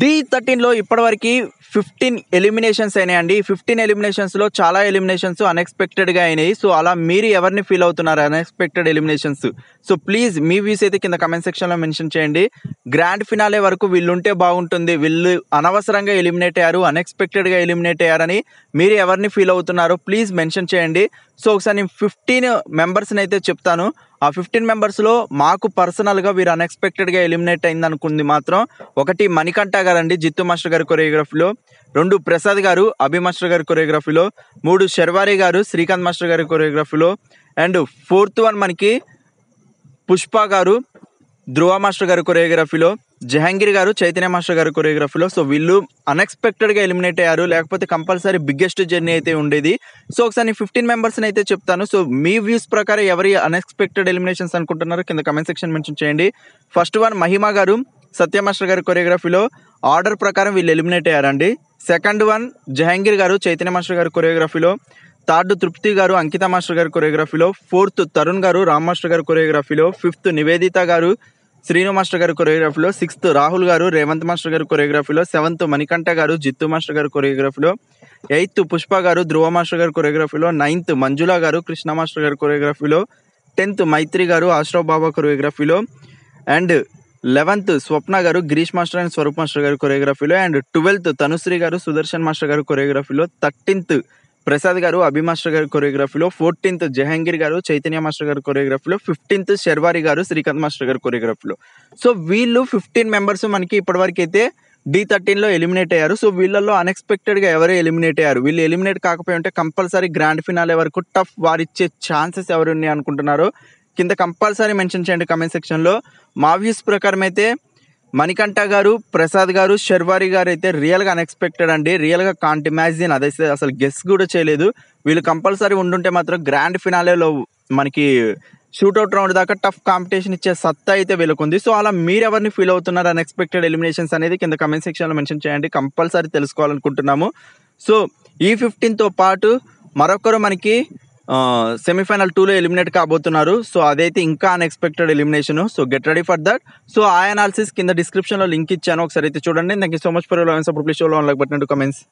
D థర్టీన్లో ఇప్పటివరకు fifteen eliminations అయినాయండి ఫిఫ్టీన్ ఎలిమినేషన్స్లో చాలా ఎలిమినేషన్స్ అన్ఎక్స్పెక్టెడ్గా అయినాయి సో అలా మీరు ఎవరిని ఫీల్ అవుతున్నారు అన్ఎక్స్పెక్టెడ్ ఎలిమినేషన్స్ సో ప్లీజ్ మీ వ్యూస్ అయితే కింద కమెంట్ సెక్షన్లో మెన్షన్ చేయండి గ్రాండ్ ఫినాలే వరకు వీళ్ళుంటే బాగుంటుంది వీళ్ళు అనవసరంగా ఎలిమినేట్ అయ్యారు అన్ఎక్స్పెక్టెడ్గా ఎలిమినేట్ అయ్యారని మీరు ఎవరిని ఫీల్ అవుతున్నారో ప్లీజ్ మెన్షన్ చేయండి సో ఒకసారి నేను ఫిఫ్టీన్ మెంబర్స్ని అయితే చెప్తాను ఆ ఫిఫ్టీన్ మెంబర్స్లో మాకు పర్సనల్గా వీరు అన్ఎక్స్పెక్టెడ్గా ఎలిమినేట్ అయింది అనుకుంది మాత్రం ఒకటి మణికంఠ గారు అండి జిత్తు మాస్టర్ గారి కొరియోగ్రఫీలో రెండు ప్రసాద్ గారు అభి మాస్టర్ గారి కొరియోగ్రఫీలో మూడు శర్వారి గారు శ్రీకాంత్ మాస్టర్ గారి కొరియోగ్రఫీలో అండ్ ఫోర్త్ వన్ మనకి పుష్ప గారు ధృవ మాస్టర్ గారు కొరియోగ్రఫీలో జహాంగీర్ గారు చైతన్య మాస్టర్ గారు కొరియోగ్రఫీలో సో వీళ్ళు అన్ఎక్స్పెక్టెడ్గా ఎలిమినేట్ అయ్యారు లేకపోతే కంపల్సరీ బిగ్గెస్ట్ జర్నీ అయితే ఉండేది సో ఒకసారి ఫిఫ్టీన్ మెంబర్స్ని అయితే చెప్తాను సో మీ వ్యూస్ ప్రకారం ఎవరి అన్ఎక్స్పెక్టెడ్ ఎలిమినేషన్స్ అనుకుంటున్నారు కింద కమెంట్ సెక్షన్ మెన్షన్ చేయండి ఫస్ట్ వన్ మహిమా గారు సత్య మాస్టర్ గారి కొరియోగ్రఫీలో ఆర్డర్ ప్రకారం వీళ్ళు ఎలిమినేట్ అయ్యారండి సెకండ్ వన్ జహాంగీర్ గారు చైతన్య మాస్టర్ గారి కొరియోగ్రఫీలో థర్డ్ తృప్తి గారు అంకిత మాస్టర్ గారి కొరియోగ్రఫీలో ఫోర్త్ తరుణ్ గారు రామ్ మాస్టర్ గారి కొరియోగ్రఫీలో ఫిఫ్త్ నివేదిత గారు శ్రీను మాస్టర్ గారు కొరియోగ్రఫీలో సిక్స్త్ రాహుల్ గారు రేవంత్ మాస్టర్ గారు కొరియోగ్రఫీలో సెవెంత్ మణికంఠ గారు జిత్తు మాస్టర్ గారు కొరియోగ్రఫీలో ఎయిత్ పుష్ప గారు ధ్రువ మాస్టర్ గారు కొరియోగ్రఫీలో నైన్త్ మంజుల గారు కృష్ణ మాస్టర్ గారు కొరియోగ్రఫీలో టెన్త్ మైత్రి గారు ఆశ్రవ్ బాబా కొరియోగ్రఫీలో అండ్ లెవెన్త్ స్వప్న గారు Girish master and Swaroop master గారు కొరియోగ్రఫీలో అండ్ ట్వెల్త్ తనుశ్రీ గారు సుదర్శన్ మాస్టర్ గారు కొరియోగ్రఫీలో థర్టీన్త్ ప్రసాద్ గారు అభి మాస్టర్ గారి కొరియోగ్రఫీలో ఫోర్టీన్త్ జహంగీర్ గారు చైతన్య మాస్టర్ గారి కొరియోగ్రఫీలో ఫిఫ్టీన్త్ శర్వారి గారు శ్రీకాంత్ మాస్టర్ గారి కొరియోగ్రఫీలో సో వీళ్ళు ఫిఫ్టీన్ మెంబర్స్ మనకి ఇప్పటివరకు అయితే డి థర్టీన్లో ఎలిమినేట్ అయ్యారు సో వీళ్ళల్లో అన్ఎక్స్పెక్టెడ్గా ఎవరు ఎలిమినేట్ అయ్యారు వీళ్ళు ఎలిమినేట్ కాకపోయి ఉంటే కంపల్సరీ గ్రాండ్ ఫినాలే వరకు టఫ్ వారిచ్చే ఛాన్సెస్ ఎవరు ఉన్నాయి అనుకుంటున్నారు కింద కంపల్సరీ మెన్షన్ చేయండి కమెంట్ సెక్షన్లో మా వ్యూస్ ప్రకారం అయితే మణికంఠ గారు ప్రసాద్ గారు శర్వారి గారు అయితే రియల్గా అన్ఎక్స్పెక్టెడ్ అండి రియల్గా కాంట్ ఇమాజిన్ అదైతే అసలు గెస్ట్ కూడా చేయలేదు వీళ్ళు కంపల్సరీ ఉండుంటే మాత్రం గ్రాండ్ ఫినాలేలో మనకి షూట్అవుట్ రౌండ్ దాకా టఫ్ కాంపిటీషన్ ఇచ్చే సత్తా అయితే వీళ్ళకుంది సో అలా మీరెవరిని ఫీల్ అవుతున్నారు అన్ఎక్స్పెక్టెడ్ ఎలిమినేషన్స్ అనేది కింద కమెంట్ సెక్షన్లో మెన్షన్ చేయండి కంపల్సరీ తెలుసుకోవాలనుకుంటున్నాము సో ఈ ఫిఫ్టీన్తో పాటు మరొకరు మనకి సెమీఫైనల్ టూలో ఎలిమినేట్ కాబోతున్నారు సో అదైతే ఇంకా unexpected elimination so get ready for that so ఆ అనాలిసిస్ కింద డిస్క్రిప్షన్లో లింక్ ఇచ్చాను ఒకసారి అయితే చూడండి thank you so much for your line support please show like comments